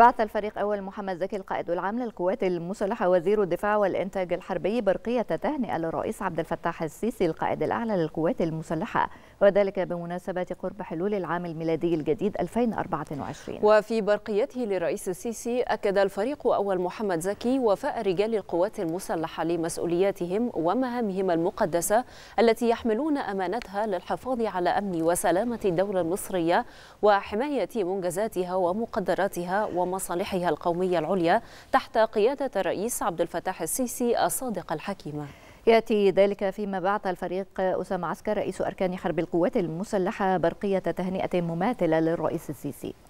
بعث الفريق أول محمد زكي القائد العام للقوات المسلحة وزير الدفاع والإنتاج الحربي برقية تهنئة للرئيس عبد الفتاح السيسي القائد الأعلى للقوات المسلحة وذلك بمناسبة قرب حلول العام الميلادي الجديد 2024 وفي برقيته للرئيس السيسي أكد الفريق أول محمد زكي وفاء رجال القوات المسلحة لمسؤولياتهم ومهامهم المقدسة التي يحملون أمانتها للحفاظ على أمن وسلامة الدولة المصرية وحماية منجزاتها ومقدراتها ومقدراتها ومصالحها القومية العليا تحت قيادة الرئيس عبد الفتاح السيسي الصادق الحكيمة يأتي ذلك فيما بعث الفريق أسامة عسكر رئيس أركان حرب القوات المسلحة برقية تهنئة مماثلة للرئيس السيسي